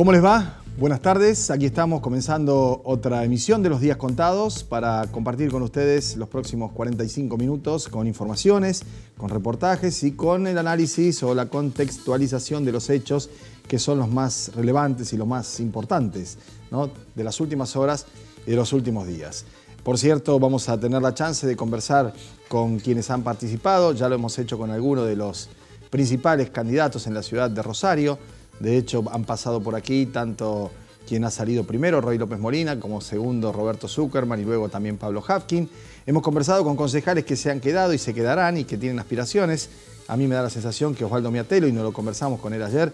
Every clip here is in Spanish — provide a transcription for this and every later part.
¿Cómo les va? Buenas tardes, aquí estamos comenzando otra emisión de los días contados para compartir con ustedes los próximos 45 minutos con informaciones, con reportajes y con el análisis o la contextualización de los hechos que son los más relevantes y los más importantes de las últimas horas y de los últimos días. Por cierto, vamos a tener la chance de conversar con quienes han participado, ya lo hemos hecho con algunos de los principales candidatos en la ciudad de Rosario de hecho, han pasado por aquí tanto quien ha salido primero, Roy López Molina, como segundo Roberto Zuckerman y luego también Pablo Hafkin. Hemos conversado con concejales que se han quedado y se quedarán y que tienen aspiraciones. A mí me da la sensación que Osvaldo Miatelo, y no lo conversamos con él ayer,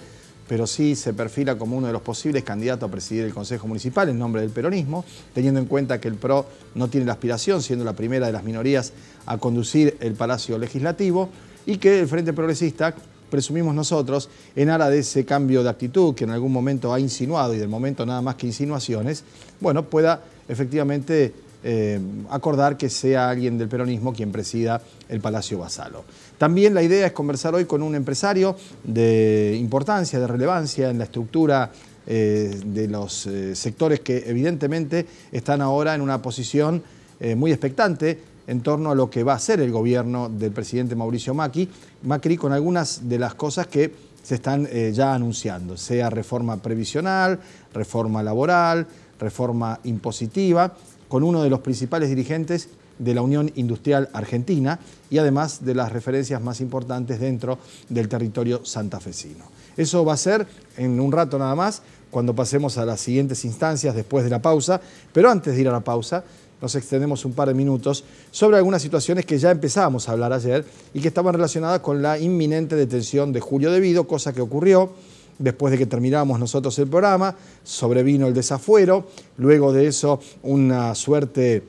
pero sí se perfila como uno de los posibles candidatos a presidir el Consejo Municipal en nombre del peronismo, teniendo en cuenta que el PRO no tiene la aspiración, siendo la primera de las minorías a conducir el Palacio Legislativo, y que el Frente Progresista, presumimos nosotros, en aras de ese cambio de actitud que en algún momento ha insinuado y del momento nada más que insinuaciones, bueno, pueda efectivamente eh, acordar que sea alguien del peronismo quien presida el Palacio Basalo. También la idea es conversar hoy con un empresario de importancia, de relevancia en la estructura eh, de los eh, sectores que evidentemente están ahora en una posición muy expectante en torno a lo que va a ser el gobierno del presidente Mauricio Macri, Macri con algunas de las cosas que se están eh, ya anunciando, sea reforma previsional, reforma laboral, reforma impositiva, con uno de los principales dirigentes de la Unión Industrial Argentina y además de las referencias más importantes dentro del territorio santafesino. Eso va a ser en un rato nada más, cuando pasemos a las siguientes instancias después de la pausa, pero antes de ir a la pausa, nos extendemos un par de minutos, sobre algunas situaciones que ya empezábamos a hablar ayer y que estaban relacionadas con la inminente detención de Julio Devido, cosa que ocurrió después de que terminamos nosotros el programa, sobrevino el desafuero, luego de eso una suerte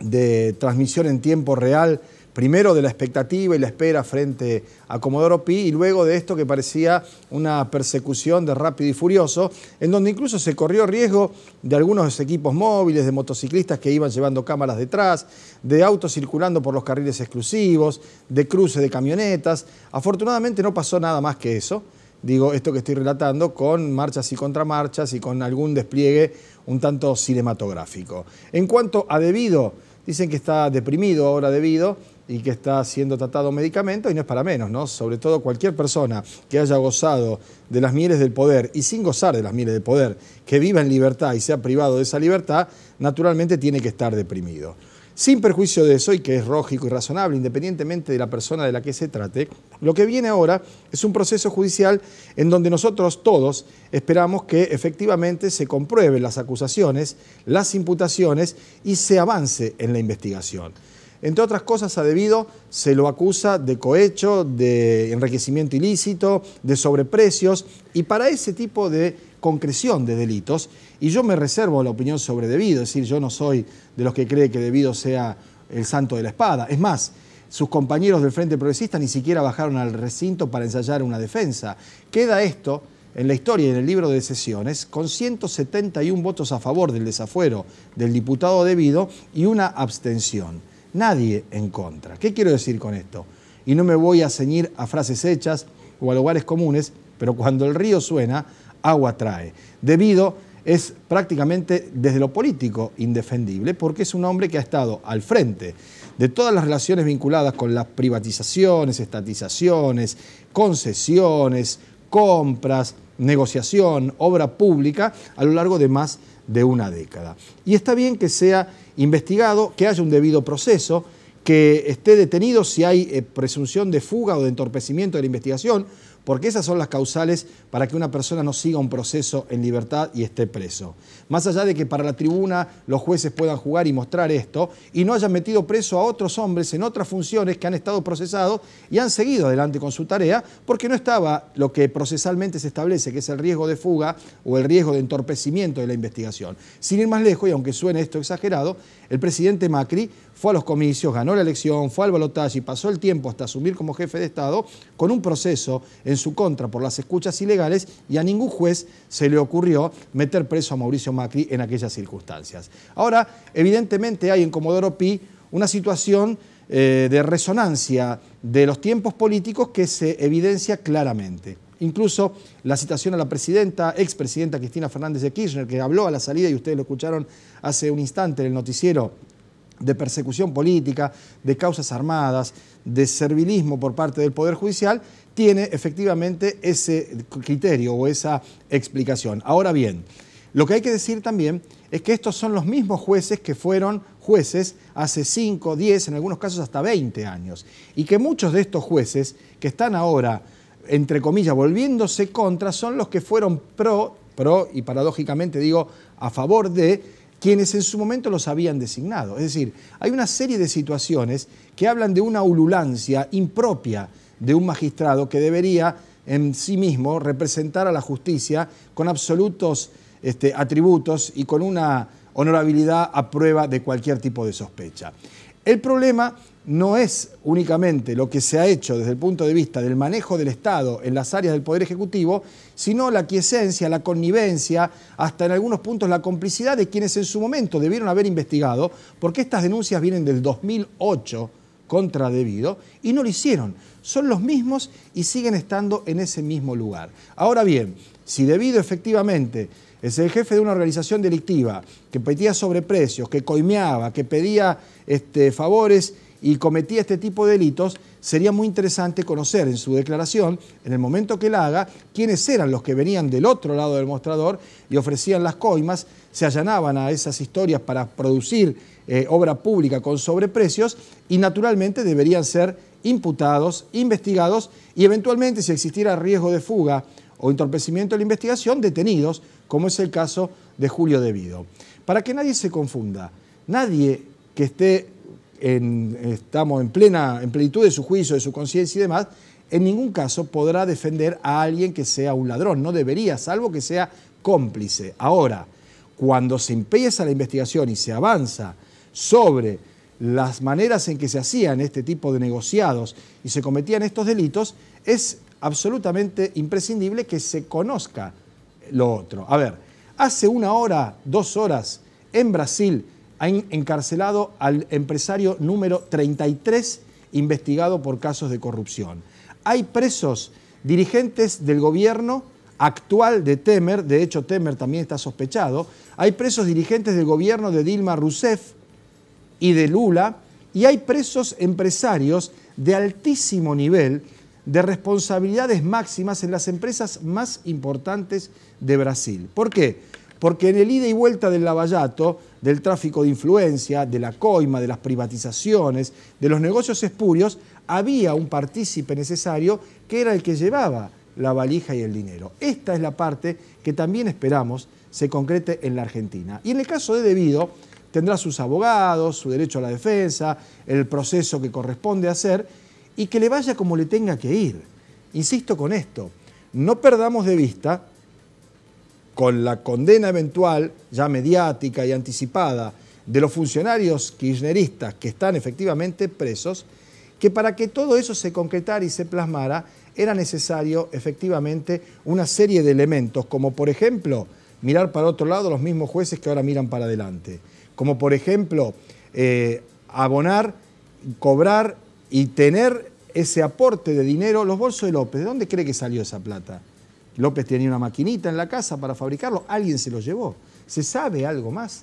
de transmisión en tiempo real primero de la expectativa y la espera frente a Comodoro Pi y luego de esto que parecía una persecución de rápido y furioso, en donde incluso se corrió riesgo de algunos equipos móviles, de motociclistas que iban llevando cámaras detrás, de autos circulando por los carriles exclusivos, de cruce de camionetas. Afortunadamente no pasó nada más que eso digo esto que estoy relatando, con marchas y contramarchas y con algún despliegue un tanto cinematográfico. En cuanto a Debido, dicen que está deprimido ahora Debido, y que está siendo tratado medicamento, y no es para menos, ¿no? Sobre todo cualquier persona que haya gozado de las mieles del poder y sin gozar de las mieles del poder, que viva en libertad y sea privado de esa libertad, naturalmente tiene que estar deprimido. Sin perjuicio de eso, y que es lógico y razonable, independientemente de la persona de la que se trate, lo que viene ahora es un proceso judicial en donde nosotros todos esperamos que efectivamente se comprueben las acusaciones, las imputaciones y se avance en la investigación. Entre otras cosas, a Debido se lo acusa de cohecho, de enriquecimiento ilícito, de sobreprecios, y para ese tipo de concreción de delitos, y yo me reservo la opinión sobre Debido, es decir, yo no soy de los que cree que Debido sea el santo de la espada. Es más, sus compañeros del Frente Progresista ni siquiera bajaron al recinto para ensayar una defensa. Queda esto en la historia y en el libro de sesiones, con 171 votos a favor del desafuero del diputado Debido y una abstención nadie en contra. ¿Qué quiero decir con esto? Y no me voy a ceñir a frases hechas o a lugares comunes, pero cuando el río suena, agua trae. Debido es prácticamente desde lo político indefendible, porque es un hombre que ha estado al frente de todas las relaciones vinculadas con las privatizaciones, estatizaciones, concesiones, compras, negociación, obra pública, a lo largo de más de una década. Y está bien que sea investigado, que haya un debido proceso, que esté detenido si hay eh, presunción de fuga o de entorpecimiento de la investigación, porque esas son las causales para que una persona no siga un proceso en libertad y esté preso. Más allá de que para la tribuna los jueces puedan jugar y mostrar esto, y no hayan metido preso a otros hombres en otras funciones que han estado procesados y han seguido adelante con su tarea, porque no estaba lo que procesalmente se establece, que es el riesgo de fuga o el riesgo de entorpecimiento de la investigación. Sin ir más lejos, y aunque suene esto exagerado, el presidente Macri fue a los comicios, ganó la elección, fue al balotaje y pasó el tiempo hasta asumir como jefe de Estado con un proceso en su contra por las escuchas ilegales y a ningún juez se le ocurrió meter preso a Mauricio Macri en aquellas circunstancias. Ahora, evidentemente hay en Comodoro Pi una situación eh, de resonancia de los tiempos políticos que se evidencia claramente. Incluso la citación a la presidenta, expresidenta Cristina Fernández de Kirchner, que habló a la salida y ustedes lo escucharon hace un instante en el noticiero de persecución política, de causas armadas, de servilismo por parte del Poder Judicial, tiene efectivamente ese criterio o esa explicación. Ahora bien, lo que hay que decir también es que estos son los mismos jueces que fueron jueces hace 5, 10, en algunos casos hasta 20 años, y que muchos de estos jueces que están ahora, entre comillas, volviéndose contra, son los que fueron pro, pro y paradójicamente digo, a favor de quienes en su momento los habían designado. Es decir, hay una serie de situaciones que hablan de una ululancia impropia de un magistrado que debería en sí mismo representar a la justicia con absolutos este, atributos y con una honorabilidad a prueba de cualquier tipo de sospecha. El problema no es únicamente lo que se ha hecho desde el punto de vista del manejo del Estado en las áreas del Poder Ejecutivo, sino la quiesencia, la connivencia, hasta en algunos puntos la complicidad de quienes en su momento debieron haber investigado, porque estas denuncias vienen del 2008 contra Debido y no lo hicieron. Son los mismos y siguen estando en ese mismo lugar. Ahora bien, si Debido efectivamente es el jefe de una organización delictiva que pedía sobreprecios, que coimeaba, que pedía este, favores, y cometía este tipo de delitos, sería muy interesante conocer en su declaración, en el momento que la haga, quiénes eran los que venían del otro lado del mostrador y ofrecían las coimas, se allanaban a esas historias para producir eh, obra pública con sobreprecios y naturalmente deberían ser imputados, investigados y eventualmente si existiera riesgo de fuga o entorpecimiento de la investigación, detenidos, como es el caso de Julio Devido. Para que nadie se confunda, nadie que esté estamos en plena, en plenitud de su juicio, de su conciencia y demás, en ningún caso podrá defender a alguien que sea un ladrón, no debería, salvo que sea cómplice. Ahora, cuando se empieza la investigación y se avanza sobre las maneras en que se hacían este tipo de negociados y se cometían estos delitos, es absolutamente imprescindible que se conozca lo otro. A ver, hace una hora, dos horas, en Brasil, han encarcelado al empresario número 33 investigado por casos de corrupción. Hay presos dirigentes del gobierno actual de Temer, de hecho Temer también está sospechado, hay presos dirigentes del gobierno de Dilma Rousseff y de Lula, y hay presos empresarios de altísimo nivel, de responsabilidades máximas en las empresas más importantes de Brasil. ¿Por qué? Porque en el ida y vuelta del Lavallato, del tráfico de influencia, de la coima, de las privatizaciones, de los negocios espurios, había un partícipe necesario que era el que llevaba la valija y el dinero. Esta es la parte que también esperamos se concrete en la Argentina. Y en el caso de Debido, tendrá sus abogados, su derecho a la defensa, el proceso que corresponde hacer y que le vaya como le tenga que ir. Insisto con esto, no perdamos de vista con la condena eventual, ya mediática y anticipada, de los funcionarios kirchneristas que están efectivamente presos, que para que todo eso se concretara y se plasmara era necesario efectivamente una serie de elementos, como por ejemplo mirar para otro lado los mismos jueces que ahora miran para adelante, como por ejemplo eh, abonar, cobrar y tener ese aporte de dinero los bolsos de López. ¿De dónde cree que salió esa plata? López tenía una maquinita en la casa para fabricarlo, alguien se lo llevó. ¿Se sabe algo más?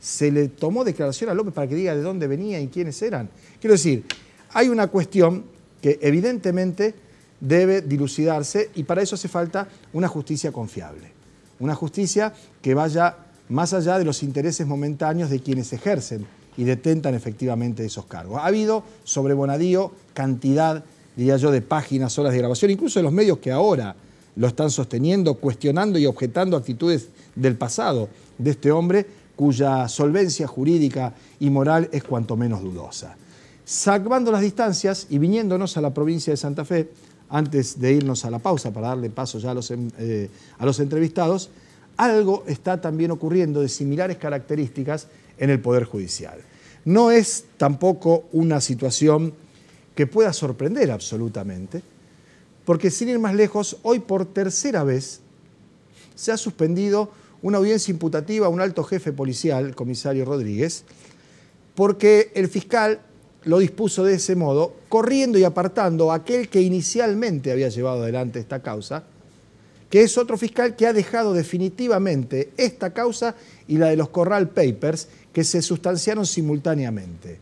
Se le tomó declaración a López para que diga de dónde venía y quiénes eran. Quiero decir, hay una cuestión que evidentemente debe dilucidarse y para eso hace falta una justicia confiable, una justicia que vaya más allá de los intereses momentáneos de quienes ejercen y detentan efectivamente esos cargos. Ha habido sobre Bonadío cantidad, diría yo, de páginas, horas de grabación, incluso de los medios que ahora lo están sosteniendo, cuestionando y objetando actitudes del pasado de este hombre cuya solvencia jurídica y moral es cuanto menos dudosa. Salvando las distancias y viniéndonos a la provincia de Santa Fe, antes de irnos a la pausa para darle paso ya a los, em, eh, a los entrevistados, algo está también ocurriendo de similares características en el Poder Judicial. No es tampoco una situación que pueda sorprender absolutamente, porque sin ir más lejos, hoy por tercera vez se ha suspendido una audiencia imputativa a un alto jefe policial, el comisario Rodríguez, porque el fiscal lo dispuso de ese modo, corriendo y apartando a aquel que inicialmente había llevado adelante esta causa, que es otro fiscal que ha dejado definitivamente esta causa y la de los Corral Papers, que se sustanciaron simultáneamente.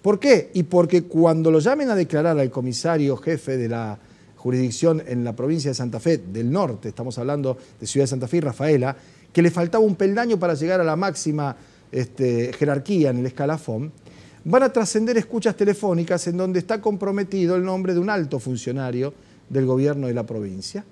¿Por qué? Y porque cuando lo llamen a declarar al comisario jefe de la jurisdicción en la provincia de Santa Fe del norte, estamos hablando de Ciudad de Santa Fe y Rafaela, que le faltaba un peldaño para llegar a la máxima este, jerarquía en el escalafón, van a trascender escuchas telefónicas en donde está comprometido el nombre de un alto funcionario del gobierno de la provincia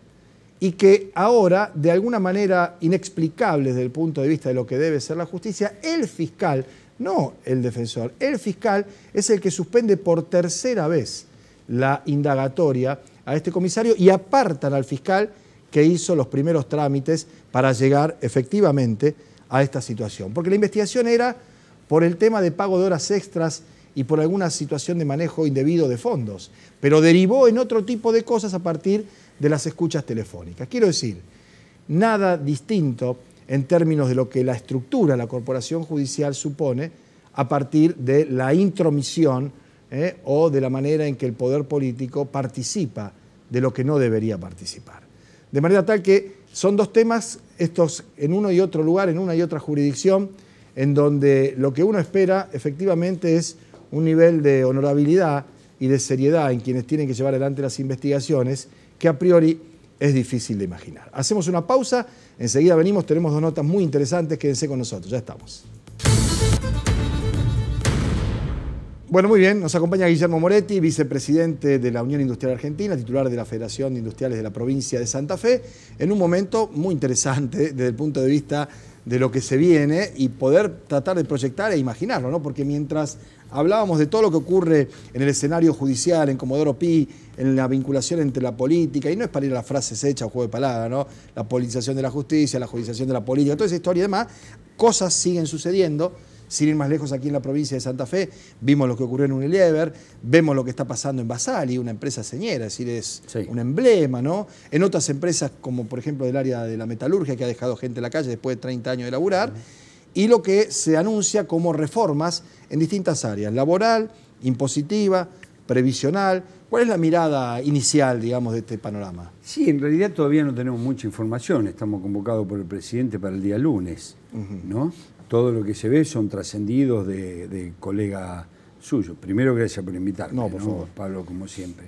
y que ahora, de alguna manera inexplicable desde el punto de vista de lo que debe ser la justicia, el fiscal, no el defensor, el fiscal es el que suspende por tercera vez la indagatoria a este comisario y apartan al fiscal que hizo los primeros trámites para llegar efectivamente a esta situación. Porque la investigación era por el tema de pago de horas extras y por alguna situación de manejo indebido de fondos, pero derivó en otro tipo de cosas a partir de las escuchas telefónicas. Quiero decir, nada distinto en términos de lo que la estructura, la corporación judicial supone, a partir de la intromisión ¿eh? o de la manera en que el poder político participa de lo que no debería participar. De manera tal que son dos temas, estos en uno y otro lugar, en una y otra jurisdicción, en donde lo que uno espera efectivamente es un nivel de honorabilidad y de seriedad en quienes tienen que llevar adelante las investigaciones que a priori es difícil de imaginar. Hacemos una pausa, enseguida venimos, tenemos dos notas muy interesantes, quédense con nosotros, ya estamos. Bueno, muy bien. Nos acompaña Guillermo Moretti, vicepresidente de la Unión Industrial Argentina, titular de la Federación de Industriales de la provincia de Santa Fe, en un momento muy interesante desde el punto de vista de lo que se viene y poder tratar de proyectar e imaginarlo, ¿no? Porque mientras hablábamos de todo lo que ocurre en el escenario judicial, en Comodoro Pi, en la vinculación entre la política, y no es para ir a las frases hechas o juego de palabras, ¿no? La politización de la justicia, la judicialización de la política, toda esa historia y demás, cosas siguen sucediendo sin ir más lejos, aquí en la provincia de Santa Fe, vimos lo que ocurrió en Unilever, vemos lo que está pasando en Basali, una empresa señera, es decir, es un emblema, ¿no? En otras empresas, como por ejemplo del área de la metalurgia, que ha dejado gente en la calle después de 30 años de laburar, y lo que se anuncia como reformas en distintas áreas, laboral, impositiva, previsional. ¿Cuál es la mirada inicial, digamos, de este panorama? Sí, en realidad todavía no tenemos mucha información. Estamos convocados por el presidente para el día lunes, ¿no? todo lo que se ve son trascendidos de, colega suyo. Primero, gracias por invitarme, no, por Favor. Pablo, como siempre.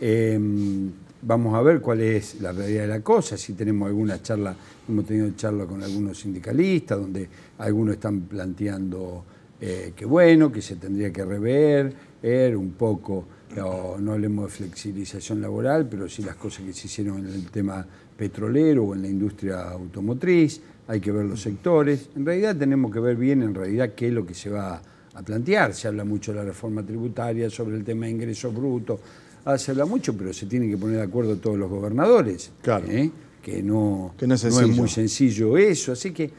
Em, vamos a ver cuál es la realidad de la cosa, si tenemos alguna charla, hemos tenido charla con algunos sindicalistas, donde algunos están planteando eh, que bueno, que se tendría que rever, er, un poco, no, no hablemos de flexibilización laboral, pero sí las cosas que se hicieron en el tema petrolero o en la industria automotriz hay que ver los sectores. En realidad tenemos que ver bien en realidad qué es lo que se va a plantear. Se habla mucho de la reforma tributaria, sobre el tema de ingresos brutos. Ah, se habla mucho, pero se tienen que poner de acuerdo todos los gobernadores. Claro. ¿eh? Que, no, es muy sencillo eso. Así que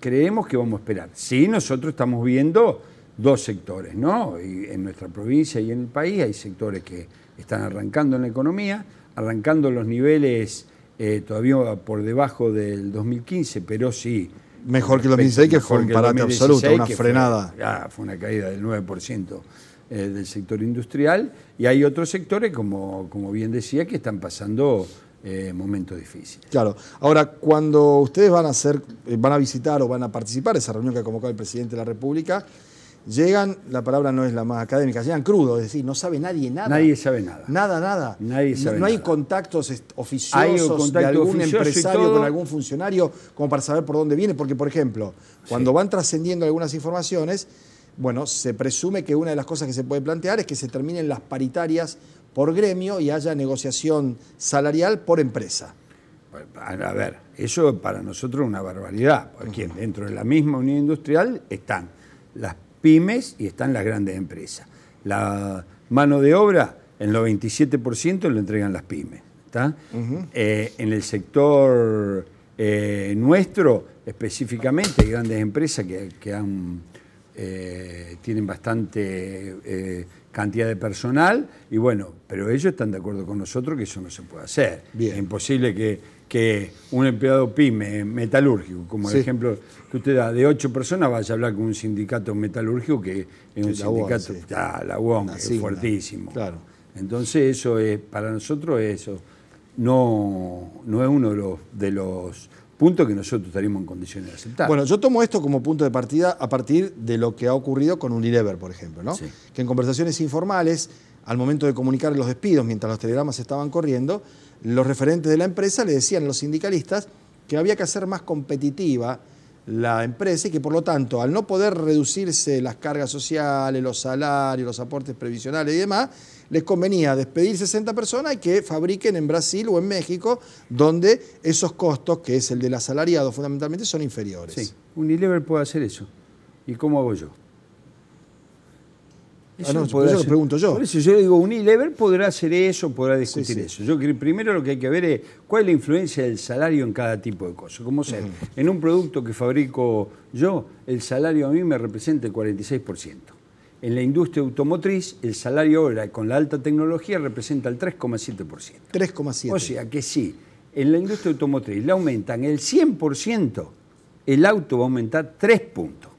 creemos que vamos a esperar. Sí, nosotros estamos viendo dos sectores, ¿no? en nuestra provincia y en el país hay sectores que están arrancando en la economía, arrancando los niveles eh, todavía por debajo del 2015, pero sí. Mejor que el 2016, que fue un parate absoluto, una frenada. Ah, fue, una caída del 9% eh, del sector industrial y hay otros sectores, como, como bien decía, que están pasando eh, momentos difíciles. Claro. Ahora, cuando ustedes van a, hacer, van a visitar o van a participar esa reunión que ha convocado el presidente de la República, Llegan, la palabra no es la más académica, llegan crudos, es decir, no sabe nadie nada. Nadie sabe nada. Nada, nada. Nadie sabe no, no hay contactos oficiosos de algún empresario con algún funcionario como para saber por dónde viene, porque, por ejemplo, cuando van trascendiendo algunas informaciones, bueno, se presume que una de las cosas que se puede plantear es que se terminen las paritarias por gremio y haya negociación salarial por empresa. A ver, eso para nosotros es una barbaridad, porque dentro de la misma Unión Industrial están las pymes y están las grandes empresas. La mano de obra, el 97% lo entregan las pymes. ¿está? Eh, en el sector eh, nuestro, específicamente, hay grandes empresas que, eh, tienen bastante cantidad de personal y bueno, pero ellos están de acuerdo con nosotros que eso no se puede hacer. Es imposible que que un empleado pyme eh, metalúrgico, como el ejemplo que usted da, de ocho personas vaya a hablar con un sindicato metalúrgico que es un sindicato, está la UOM, es fuertísimo. Claro. Entonces eso es, para nosotros eso no, es uno de los, de los puntos que nosotros estaríamos en condiciones de aceptar. Bueno, yo tomo esto como punto de partida a partir de lo que ha ocurrido con Unilever, por ejemplo, ¿no? Que en conversaciones informales, al momento de comunicar los despidos, mientras los telegramas estaban corriendo, los referentes de la empresa le decían a los sindicalistas que había que hacer más competitiva la empresa y que por lo tanto, al no poder reducirse las cargas sociales, los salarios, los aportes previsionales y demás, les convenía despedir 60 personas y que fabriquen en Brasil o en México, donde esos costos, que es el del asalariado fundamentalmente, son inferiores. Sí, Unilever puede hacer eso. ¿Y cómo hago yo? Ah, eso no, lo pregunto yo. Si yo digo, Unilever podrá hacer eso, podrá discutir eso. Yo creo primero lo que hay que ver es cuál es la influencia del salario en cada tipo de cosas. Como ser, en un producto que fabrico yo, el salario a mí me representa el 46%. En la industria automotriz, el salario ahora con la alta tecnología representa el 3,7%. 3,7%. O sea que sí, en la industria automotriz le aumentan el 100%, el auto va a aumentar 3 puntos.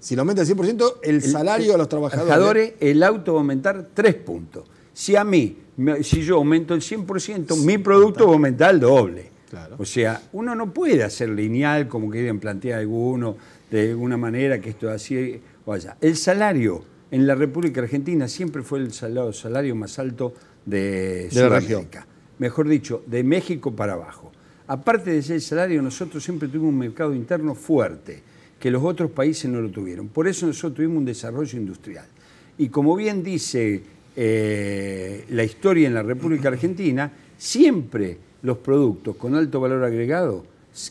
Si lo aumenta el 100%, el, salario a los trabajadores. El auto va a aumentar 3 puntos. Si a mí, si yo aumento el 100%, mi producto va a aumentar el doble. O sea, uno no puede hacer lineal como quieren plantear algunos, de alguna manera que esto así o El salario en la República Argentina siempre fue el salario, salario más alto de, de Sudamérica. Mejor dicho, de México para abajo. Aparte de ese salario, nosotros siempre tuvimos un mercado interno fuerte que los otros países no lo tuvieron. Por eso nosotros tuvimos un desarrollo industrial. Y como bien dice eh, la historia en la República Argentina, siempre los productos con alto valor agregado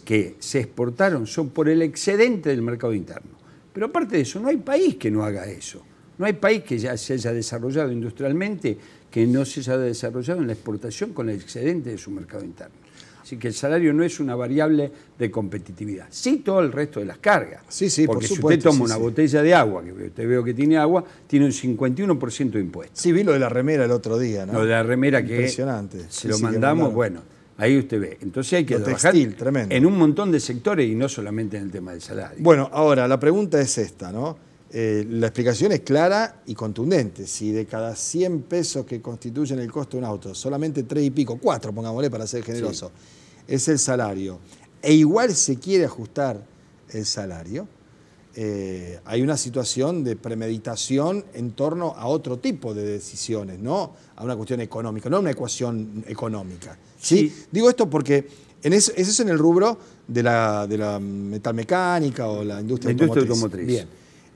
que se exportaron son por el excedente del mercado interno. Pero aparte de eso, no hay país que no haga eso. No hay país que ya se haya desarrollado industrialmente que no se haya desarrollado en la exportación con el excedente de su mercado interno. Así que el salario no es una variable de competitividad. Sí todo el resto de las cargas. Sí, sí, Porque si usted toma una botella de agua, que usted veo que tiene agua, tiene un 51% de impuesto. Sí, vi lo de la remera el otro día, ¿no? Lo de la remera que Impresionante. se lo mandamos, bueno, ahí usted ve. Entonces hay que trabajar en un montón de sectores y no solamente en el tema del salario. Bueno, ahora la pregunta es esta, ¿no? Eh, la explicación es clara y contundente. Si de cada 100 pesos que constituyen el costo de un auto, solamente 3 y pico, 4, pongámosle para ser generoso, es el salario. E igual se quiere ajustar el salario. Eh, hay una situación de premeditación en torno a otro tipo de decisiones, no a una cuestión económica, no a una ecuación económica. ¿sí? Digo esto porque en es en el rubro de la, de la metalmecánica o la industria, automotriz. Bien.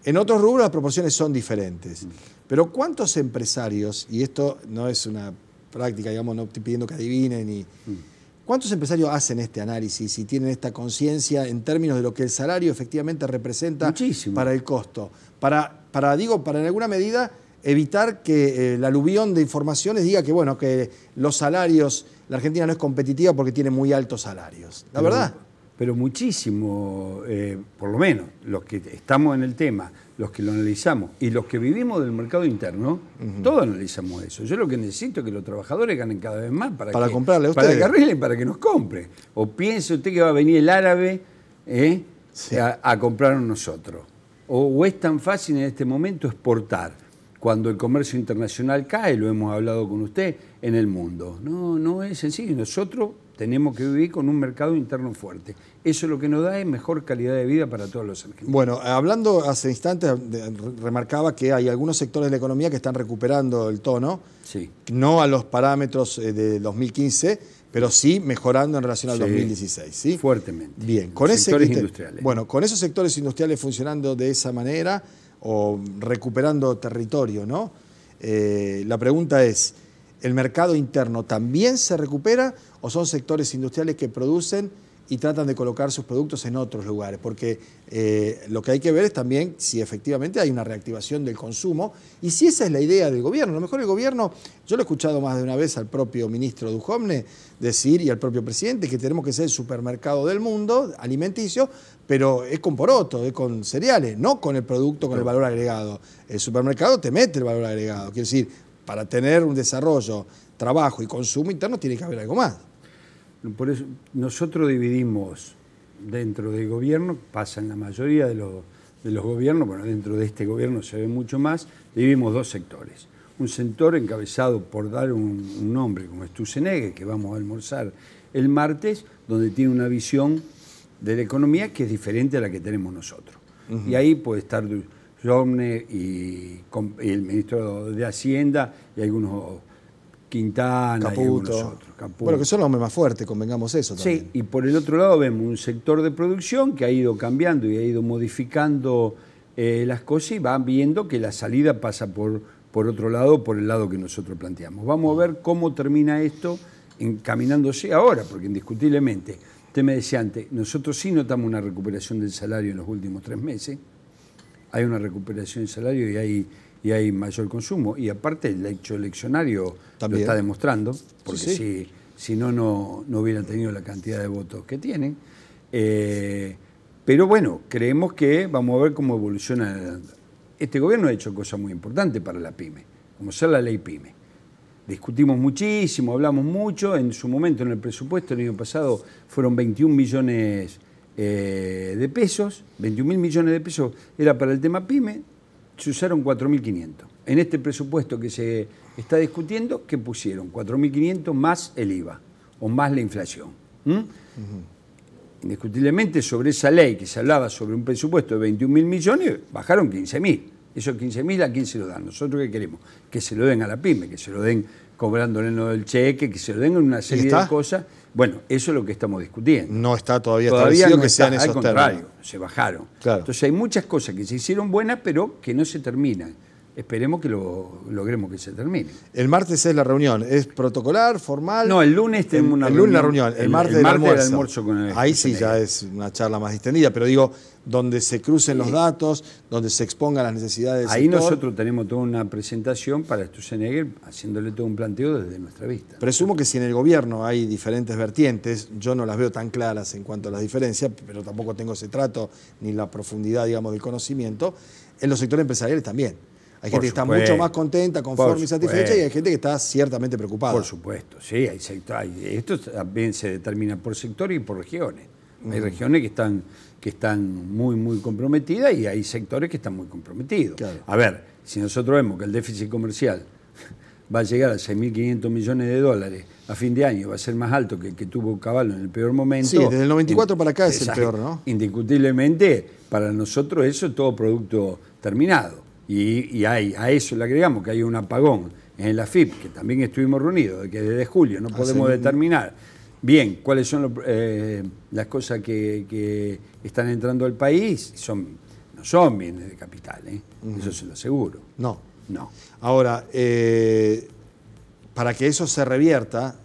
En otros rubros las proporciones son diferentes. Mm. Pero ¿cuántos empresarios, y esto no es una práctica, digamos, no estoy pidiendo que adivinen y, ¿Cuántos empresarios hacen este análisis y tienen esta conciencia en términos de lo que el salario efectivamente representa para el costo? Para, para, digo, para en alguna medida evitar que eh, la aluvión de informaciones diga que, bueno, que los salarios, la Argentina no es competitiva porque tiene muy altos salarios. La verdad pero muchísimo, eh, por lo menos los que estamos en el tema, los que lo analizamos y los que vivimos del mercado interno, todos analizamos eso. Yo lo que necesito es que los trabajadores ganen cada vez más para, que, comprarle Para que para que nos compre. O piense usted que va a venir el árabe eh, a, comprar a nosotros. O, o es tan fácil en este momento exportar cuando el comercio internacional cae, lo hemos hablado con usted, en el mundo. No, no es sencillo. Nosotros tenemos que vivir con un mercado interno fuerte. Eso es lo que nos da es mejor calidad de vida para todos los argentinos. Bueno, hablando hace instantes, remarcaba que hay algunos sectores de la economía que están recuperando el tono, sí. no a los parámetros eh, de 2015, pero sí mejorando en relación al 2016. ¿sí? Fuertemente. Bien, con sectores industriales. Bueno, con esos sectores industriales funcionando de esa manera o recuperando territorio, ¿no? Eh, la pregunta es ¿El mercado interno también se recupera o son sectores industriales que producen y tratan de colocar sus productos en otros lugares? Porque eh, lo que hay que ver es también si efectivamente hay una reactivación del consumo y si esa es la idea del gobierno. A lo mejor el gobierno, yo lo he escuchado más de una vez al propio ministro Dujovne decir y al propio presidente que tenemos que ser el supermercado del mundo alimenticio, pero es con poroto, es con cereales, no con el producto, con el valor agregado. El supermercado te mete el valor agregado, quiere decir, para tener un desarrollo, trabajo y consumo interno tiene que haber algo más. Por eso nosotros dividimos dentro del gobierno, pasa en la mayoría de los, de los gobiernos, bueno, dentro de este gobierno se ve mucho más, dividimos dos sectores. Un sector encabezado por dar un, nombre como Tucenegue, que vamos a almorzar el martes, donde tiene una visión de la economía que es diferente a la que tenemos nosotros. Y ahí puede estar Yomne y, el ministro de Hacienda y algunos Quintana y otros. Bueno, que son los hombres más fuertes, convengamos eso también. Sí, y por el otro lado vemos un sector de producción que ha ido cambiando y ha ido modificando eh, las cosas y va viendo que la salida pasa por, por otro lado, por el lado que nosotros planteamos. Vamos a ver cómo termina esto encaminándose ahora, porque indiscutiblemente, usted me decía antes, nosotros sí notamos una recuperación del salario en los últimos tres meses, hay una recuperación en salario y hay, y hay mayor consumo. Y aparte, el hecho eleccionario lo está demostrando, porque si, si no, no, no hubieran tenido la cantidad de votos que tienen. Eh, pero bueno, creemos que vamos a ver cómo evoluciona. Este gobierno ha hecho cosas muy importantes para la pyme, como ser la ley pyme. Discutimos muchísimo, hablamos mucho. En su momento, en el presupuesto, el año pasado, fueron 21 millones eh, de pesos, 21 mil millones de pesos era para el tema PYME, se usaron 4.500. En este presupuesto que se está discutiendo, que pusieron? 4.500 más el IVA o más la inflación. Indiscutiblemente sobre esa ley que se hablaba sobre un presupuesto de 21 mil millones, bajaron 15 mil. Esos 15 mil a quién se lo dan. Nosotros qué queremos? Que se lo den a la pyme, que se lo den cobrándole el cheque, que se lo den en una serie de cosas. Bueno, eso es lo que estamos discutiendo. No está todavía, todavía establecido no que sean esos al contrario, términos. se bajaron. Entonces hay muchas cosas que se hicieron buenas, pero que no se terminan. Esperemos que lo logremos que se termine. El martes es la reunión, ¿es protocolar, formal? No, el lunes tenemos una reunión. El lunes la reunión, el, martes, el, el almuerzo. con Ahí sí ya es una charla más distendida, pero digo, donde se crucen los datos, donde se expongan las necesidades. Ahí nosotros tenemos toda una presentación para Stusenegger, haciéndole todo un planteo desde nuestra vista. Presumo que si en el gobierno hay diferentes vertientes, yo no las veo tan claras en cuanto a las diferencias, pero tampoco tengo ese trato ni la profundidad, digamos, del conocimiento, en los sectores empresariales también hay gente que está mucho más contenta, conforme y satisfecha y hay gente que está ciertamente preocupada. Por supuesto, sí, hay Esto también se determina por sector y por regiones. Hay regiones que están, que están muy, muy comprometidas y hay sectores que están muy comprometidos. A ver, si nosotros vemos que el déficit comercial va a llegar a 6.500 millones de dólares a fin de año, va a ser más alto que el que tuvo Caballo en el peor momento. Sí, desde el 94 para acá es el peor, ¿no? Indiscutiblemente, para nosotros eso es todo producto terminado. Y, a eso le agregamos que hay un apagón en la FIP, que también estuvimos reunidos, que desde julio no ah, podemos determinar bien cuáles son eh, las cosas que, están entrando al país, son, no son bienes de capital, ¿eh? eso se lo aseguro. No. No. Ahora, eh, para que eso se revierta,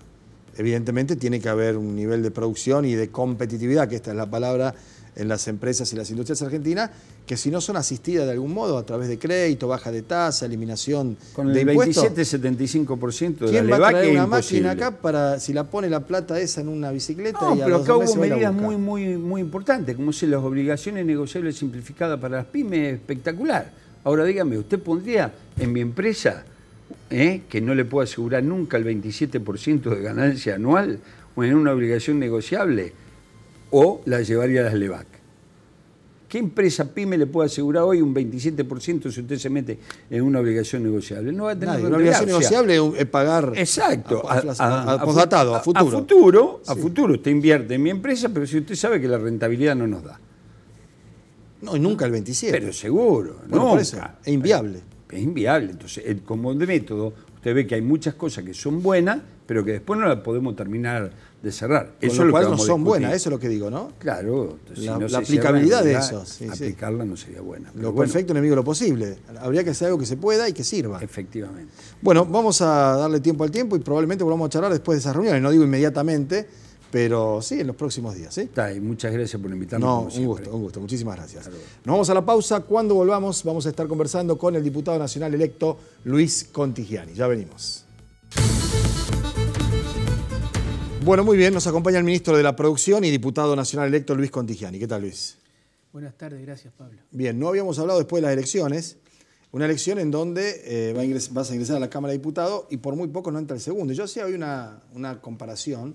evidentemente tiene que haber un nivel de producción y de competitividad, que esta es la palabra en las empresas y las industrias argentinas, que si no son asistidas de algún modo a través de crédito, baja de tasa, eliminación Con el de 27-75% de ¿Quién la va a traer una máquina acá para si la pone la plata esa en una bicicleta? No, y a pero acá hubo medidas muy, muy, muy importantes, como si las obligaciones negociables simplificadas para las pymes, espectacular. Ahora dígame, ¿usted pondría en mi empresa, eh, que no le puedo asegurar nunca el 27% de ganancia anual, o en una obligación negociable? o la llevaría a las LEVAC. ¿Qué empresa PYME le puede asegurar hoy un 27% si usted se mete en una obligación negociable? No va a tener Una obligación negociable es pagar. Exacto. A, a, futuro. A futuro, a futuro. Usted invierte en mi empresa, pero si usted sabe que la rentabilidad no nos da. No, y nunca el 27. Pero seguro, ¿no? es inviable. Es inviable. Entonces, como de método, usted ve que hay muchas cosas que son buenas, pero que después no las podemos terminar de cerrar. Con eso lo cual no son buenas, eso es lo que digo, ¿no? Claro. La, aplicabilidad de esos aplicarla no sería buena. Lo perfecto enemigo lo posible. Habría que hacer algo que se pueda y que sirva. Efectivamente. Bueno, vamos a darle tiempo al tiempo y probablemente volvamos a charlar después de esas reuniones. No digo inmediatamente, pero sí en los próximos días. Está, muchas gracias por invitarnos. No, un gusto, un gusto. Muchísimas gracias. Nos vamos a la pausa. Cuando volvamos vamos a estar conversando con el diputado nacional electo Luis Contigiani. Ya venimos. Bueno, muy bien, nos acompaña el ministro de la Producción y diputado nacional electo Luis Contigiani. ¿Qué tal, Luis? Buenas tardes, gracias, Pablo. Bien, no habíamos hablado después de las elecciones. Una elección en donde eh, vas a ingresar a la Cámara de Diputados y por muy poco no entra el segundo. Yo hacía hoy una, una comparación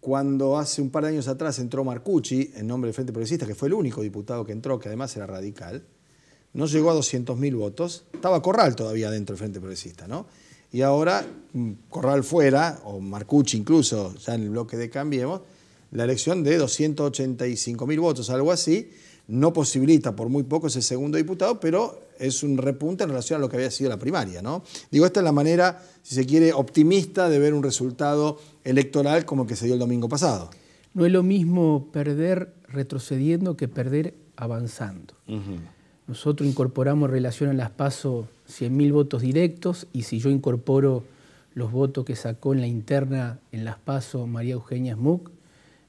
cuando hace un par de años atrás entró Marcucci en nombre del Frente Progresista, que fue el único diputado que entró, que además era radical, no llegó a 200.000 votos, estaba Corral todavía dentro del Frente Progresista, ¿no? Y ahora, mm, Corral fuera, o Marcucci incluso, ya en el bloque de Cambiemos, la elección de 285 mil votos, algo así, no posibilita por muy poco ese segundo diputado, pero es un repunte en relación a lo que había sido la primaria. ¿no? Digo, esta es la manera, si se quiere, optimista de ver un resultado electoral como el que se dio el domingo pasado. No es lo mismo perder retrocediendo que perder avanzando. Nosotros incorporamos relación a las PASO 100.000 votos directos y si yo incorporo los votos que sacó en la interna en las PASO María Eugenia Smuk,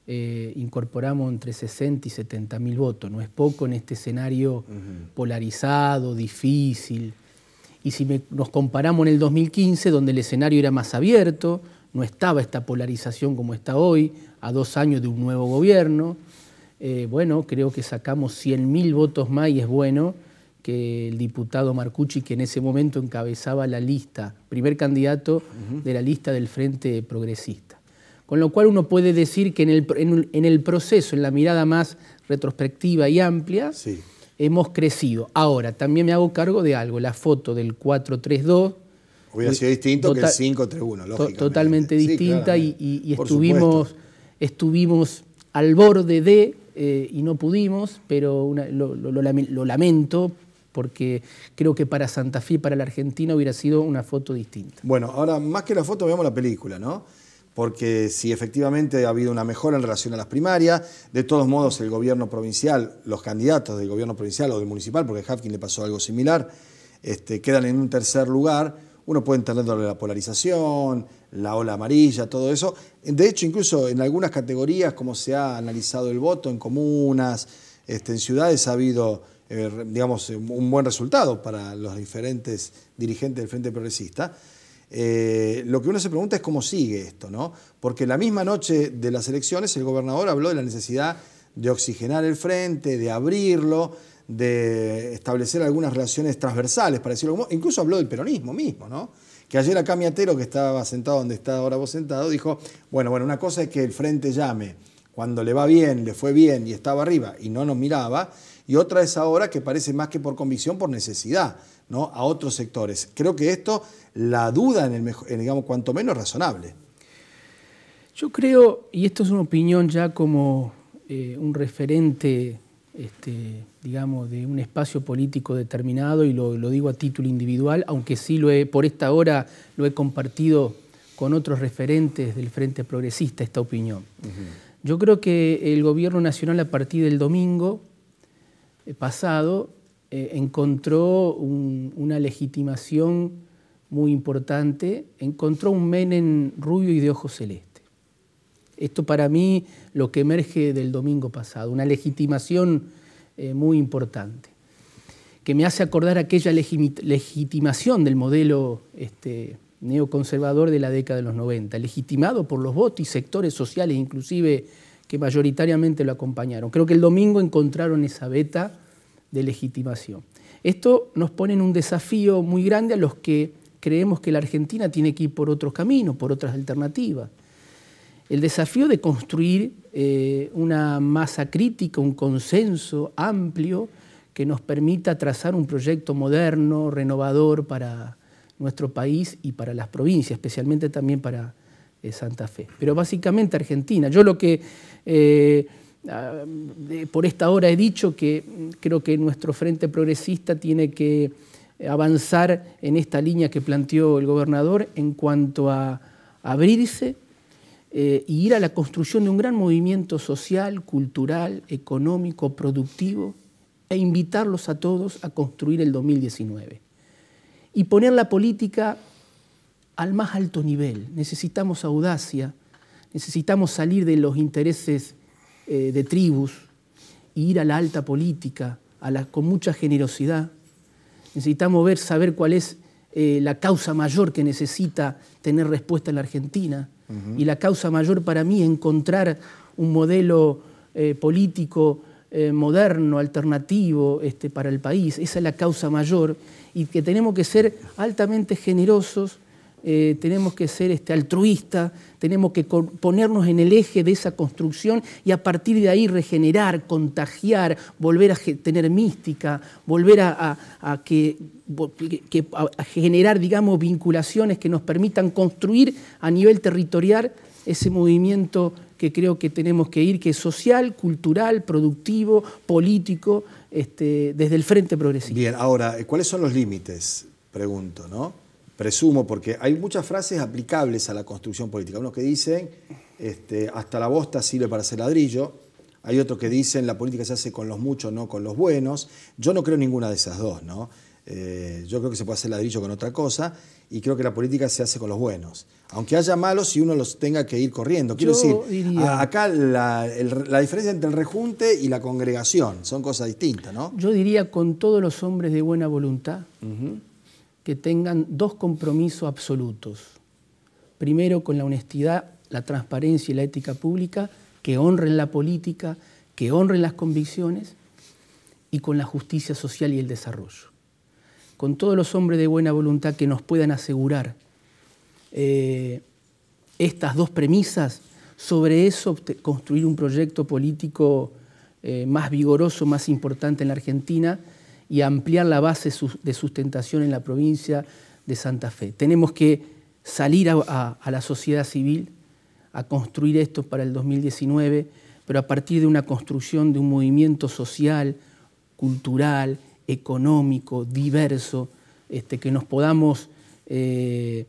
eh, incorporamos entre 60 y 70 mil votos. No es poco en este escenario polarizado, difícil. Y si nos comparamos en el 2015, donde el escenario era más abierto, no estaba esta polarización como está hoy, a dos años de un nuevo gobierno, eh, bueno, creo que sacamos 100.000 votos más y es bueno que el diputado Marcucci, que en ese momento encabezaba la lista, primer candidato de la lista del Frente Progresista. Con lo cual uno puede decir que en el, en, el proceso, en la mirada más retrospectiva y amplia, hemos crecido. Ahora, también me hago cargo de algo, la foto del 432. Hubiera sido distinto que el 531, lógicamente. Totalmente distinta y, estuvimos, estuvimos al borde de eh, y no pudimos, pero lo, lamento porque creo que para Santa Fe y para la Argentina hubiera sido una foto distinta. Bueno, ahora más que la foto veamos la película, ¿no? porque si efectivamente ha habido una mejora en relación a las primarias, de todos modos el gobierno provincial, los candidatos del gobierno provincial o del municipal, porque a Hafkin le pasó algo similar, este, quedan en un tercer lugar, uno puede entender la polarización, la ola amarilla, todo eso. De hecho, incluso en algunas categorías, como se ha analizado el voto en comunas, este, en ciudades ha habido, eh, digamos, un buen resultado para los diferentes dirigentes del Frente Progresista. Eh, lo que uno se pregunta es cómo sigue esto, ¿no? Porque la misma noche de las elecciones el gobernador habló de la necesidad de oxigenar el frente, de abrirlo de establecer algunas relaciones transversales, para decirlo como. Incluso habló del peronismo mismo, ¿no? Que ayer acá Miatero, que estaba sentado donde está ahora vos sentado, dijo: bueno, bueno, una cosa es que el frente llame cuando le va bien, le fue bien y estaba arriba y no nos miraba, y otra es ahora que parece más que por convicción, por necesidad, ¿no? A otros sectores. Creo que esto, la duda en el mejor, digamos, cuanto menos razonable. Yo creo, y esto es una opinión ya como eh, un referente este, digamos, de un espacio político determinado, y lo, digo a título individual, aunque sí lo por esta hora lo he compartido con otros referentes del Frente Progresista esta opinión. Yo creo que el Gobierno Nacional a partir del domingo eh, pasado eh, encontró una legitimación muy importante, encontró un Menem rubio y de ojos celeste. Esto para mí lo que emerge del domingo pasado, una legitimación eh, muy importante, que me hace acordar aquella legitimación del modelo este, neoconservador de la década de los 90, legitimado por los votos y sectores sociales inclusive que mayoritariamente lo acompañaron. Creo que el domingo encontraron esa beta de legitimación. Esto nos pone en un desafío muy grande a los que creemos que la Argentina tiene que ir por otros caminos, por otras alternativas el desafío de construir eh, una masa crítica, un consenso amplio que nos permita trazar un proyecto moderno, renovador para nuestro país y para las provincias, especialmente también para eh, Santa Fe. Pero básicamente Argentina. Yo lo que eh, ah, por esta hora he dicho que creo que nuestro Frente Progresista tiene que avanzar en esta línea que planteó el gobernador en cuanto a abrirse, eh, y ir a la construcción de un gran movimiento social, cultural, económico, productivo, e invitarlos a todos a construir el 2019. Y poner la política al más alto nivel. Necesitamos audacia, necesitamos salir de los intereses eh, de tribus e ir a la alta política con mucha generosidad. Necesitamos ver, saber cuál es eh, la causa mayor que necesita tener respuesta en la Argentina. Y la causa mayor para mí encontrar un modelo eh, político eh, moderno, alternativo este, para el país. Esa es la causa mayor y que tenemos que ser altamente generosos eh, tenemos que ser este, altruistas, tenemos que ponernos en el eje de esa construcción y a partir de ahí regenerar, contagiar, volver a tener mística, volver a, que, generar, digamos, vinculaciones que nos permitan construir a nivel territorial ese movimiento que creo que tenemos que ir, que es social, cultural, productivo, político, este, desde el Frente Progresista. Bien, ahora, ¿cuáles son los límites? Pregunto, ¿no? presumo, porque hay muchas frases aplicables a la construcción política. Unos que dicen, este, hasta la bosta sirve para hacer ladrillo, hay otros que dicen, la política se hace con los muchos, no con los buenos. Yo no creo ninguna de esas dos, ¿no? Eh, yo creo que se puede hacer ladrillo con otra cosa y creo que la política se hace con los buenos. Aunque haya malos y uno los tenga que ir corriendo. Quiero decir, acá la, diferencia entre el rejunte y la congregación son cosas distintas, ¿no? Yo diría con todos los hombres de buena voluntad, que tengan dos compromisos absolutos. Primero, con la honestidad, la transparencia y la ética pública, que honren la política, que honren las convicciones, y con la justicia social y el desarrollo. Con todos los hombres de buena voluntad que nos puedan asegurar eh, estas dos premisas, sobre eso construir un proyecto político eh, más vigoroso, más importante en la Argentina, y ampliar la base de sustentación en la provincia de Santa Fe. Tenemos que salir a, la sociedad civil a construir esto para el 2019, pero a partir de una construcción de un movimiento social, cultural, económico, diverso, este, que nos podamos eh,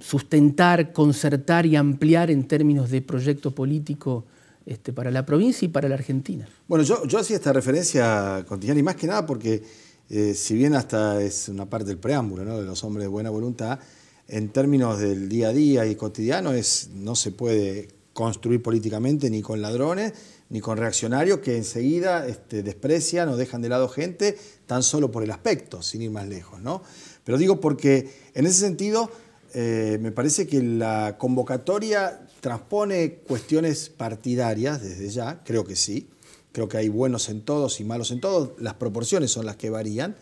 sustentar, concertar y ampliar en términos de proyecto político este, para la provincia y para la Argentina. Bueno, yo, hacía esta referencia cotidiana y más que nada porque, eh, si bien hasta es una parte del preámbulo ¿no? de los hombres de buena voluntad, en términos del día a día y cotidiano es, no se puede construir políticamente ni con ladrones ni con reaccionarios que enseguida este, desprecian o dejan de lado gente tan solo por el aspecto, sin ir más lejos. ¿no? Pero digo porque en ese sentido eh, me parece que la convocatoria transpone cuestiones partidarias desde ya, creo que sí, creo que hay buenos en todos y malos en todos, las proporciones son las que varían,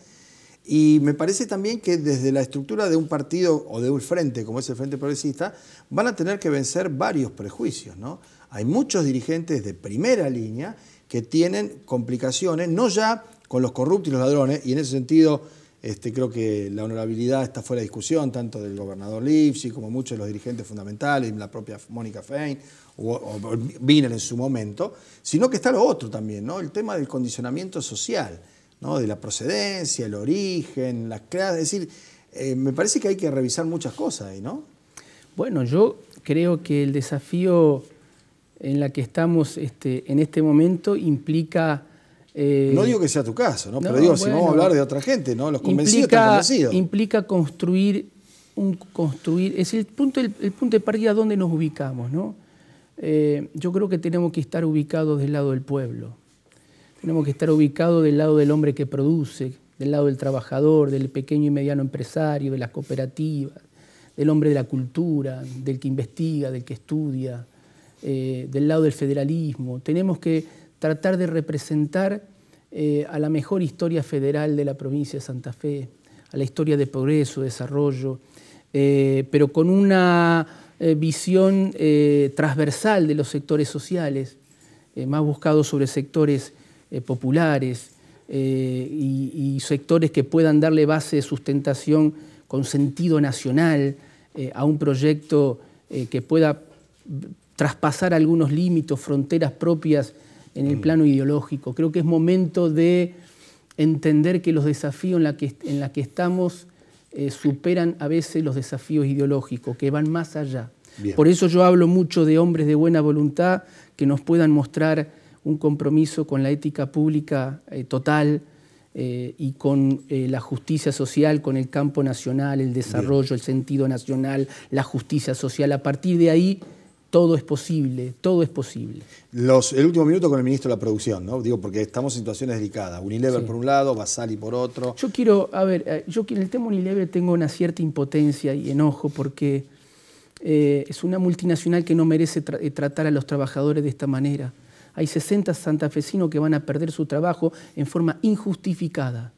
y me parece también que desde la estructura de un partido o de un frente, como es el Frente Progresista, van a tener que vencer varios prejuicios. ¿no? Hay muchos dirigentes de primera línea que tienen complicaciones, no ya con los corruptos y los ladrones, y en ese sentido este, creo que la honorabilidad está fuera de discusión, tanto del gobernador Lipsi como muchos de los dirigentes fundamentales, la propia Mónica Fein o, o en su momento, sino que está lo otro también, ¿no? el tema del condicionamiento social, ¿no? de la procedencia, el origen, las clases. Es decir, eh, me parece que hay que revisar muchas cosas ahí, ¿no? Bueno, yo creo que el desafío en la que estamos este, en este momento implica eh, no digo que sea tu caso, Pero digo, si vamos a hablar de otra gente, ¿no? Los convencidos implica, Implica construir un construir. Es el punto, el, punto de partida donde nos ubicamos, ¿no? Eh, yo creo que tenemos que estar ubicados del lado del pueblo. Tenemos que estar ubicados del lado del hombre que produce, del lado del trabajador, del pequeño y mediano empresario, de las cooperativas, del hombre de la cultura, del que investiga, del que estudia, eh, del lado del federalismo. Tenemos que tratar de representar eh, a la mejor historia federal de la provincia de Santa Fe, a la historia de progreso, desarrollo, eh, pero con una eh, visión transversal de los sectores sociales, más buscado sobre sectores populares y, y, sectores que puedan darle base de sustentación con sentido nacional a un proyecto que pueda traspasar algunos límites, fronteras propias en el mm. plano ideológico. Creo que es momento de entender que los desafíos en los que, en la que estamos eh, superan a veces los desafíos ideológicos, que van más allá. Por eso yo hablo mucho de hombres de buena voluntad que nos puedan mostrar un compromiso con la ética pública eh, total eh, y con la justicia social, con el campo nacional, el desarrollo, el sentido nacional, la justicia social. A partir de ahí todo es posible, todo es posible. el último minuto con el ministro de la Producción, ¿no? Digo, porque estamos en situaciones delicadas. Unilever por un lado, Basali por otro. Yo quiero, a ver, eh, yo en el tema Unilever tengo una cierta impotencia y enojo porque eh, es una multinacional que no merece eh, tratar a los trabajadores de esta manera. Hay 60 santafesinos que van a perder su trabajo en forma injustificada,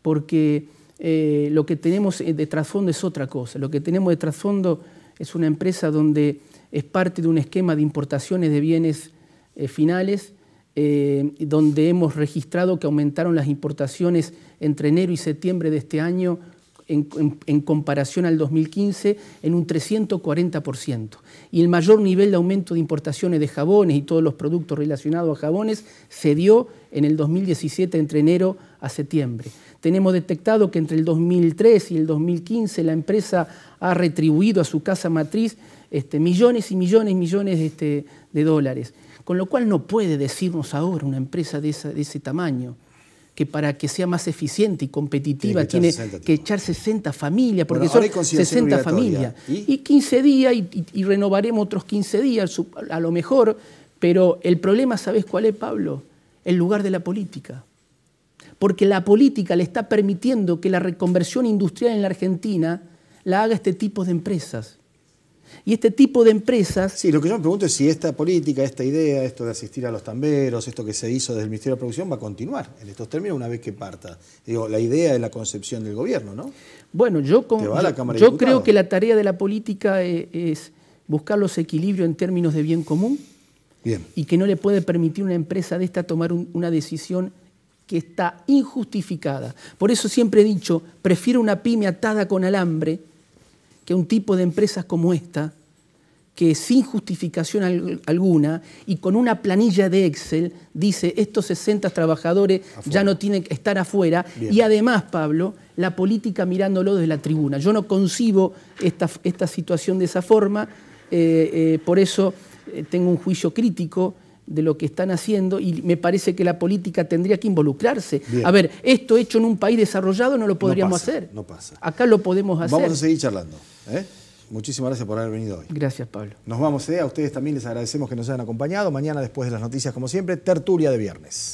porque lo que tenemos de trasfondo es otra cosa. Lo que tenemos de trasfondo es una empresa donde es parte de un esquema de importaciones de bienes eh, finales eh, donde hemos registrado que aumentaron las importaciones entre enero y septiembre de este año en, en, comparación al 2015 en un 340%. Y el mayor nivel de aumento de importaciones de jabones y todos los productos relacionados a jabones se dio en el 2017 entre enero a septiembre. Tenemos detectado que entre el 2003 y el 2015 la empresa ha retribuido a su casa matriz este, millones y millones y millones este, de, dólares. Con lo cual no puede decirnos ahora una empresa de, ese tamaño que para que sea más eficiente y competitiva tiene que echar, 60, familias, porque son 60 familias. ¿Y? 15 días, y, renovaremos otros 15 días, a lo mejor, pero el problema, ¿sabes cuál es, Pablo? El lugar de la política. Porque la política le está permitiendo que la reconversión industrial en la Argentina la haga este tipo de empresas. Y este tipo de empresas... Sí, lo que yo me pregunto es si esta política, esta idea, esto de asistir a los tamberos, esto que se hizo desde el Ministerio de Producción, va a continuar en estos términos una vez que parta. la idea de la concepción del gobierno, ¿no? Bueno, yo, creo que la tarea de la política eh, es, buscar los equilibrios en términos de bien común y que no le puede permitir una empresa de esta tomar una decisión que está injustificada. Por eso siempre he dicho, prefiero una pyme atada con alambre que un tipo de empresas como esta, que sin justificación alguna y con una planilla de Excel dice estos 60 trabajadores ya no tienen que estar afuera y además, Pablo, la política mirándolo desde la tribuna. Yo no concibo esta, situación de esa forma, eh, eh, por eso eh, tengo un juicio crítico de lo que están haciendo y me parece que la política tendría que involucrarse. A ver, esto hecho en un país desarrollado no lo podríamos hacer. No pasa. Acá lo podemos hacer. Vamos a seguir charlando. ¿eh? Muchísimas gracias por haber venido hoy. Gracias, Pablo. Nos vamos, ¿eh? a ustedes también les agradecemos que nos hayan acompañado. Mañana, después de las noticias, como siempre, tertulia de viernes.